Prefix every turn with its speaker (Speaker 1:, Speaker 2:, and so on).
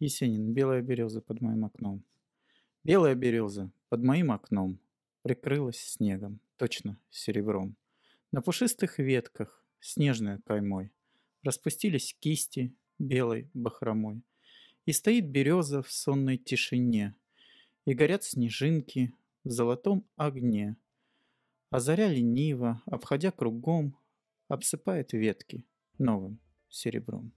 Speaker 1: Есенин, белая береза под моим окном. Белая береза под моим окном прикрылась снегом, точно серебром. На пушистых ветках, снежной каймой, распустились кисти белой бахромой. И стоит береза в сонной тишине, и горят снежинки в золотом огне. А заря лениво, обходя кругом, обсыпает ветки новым серебром.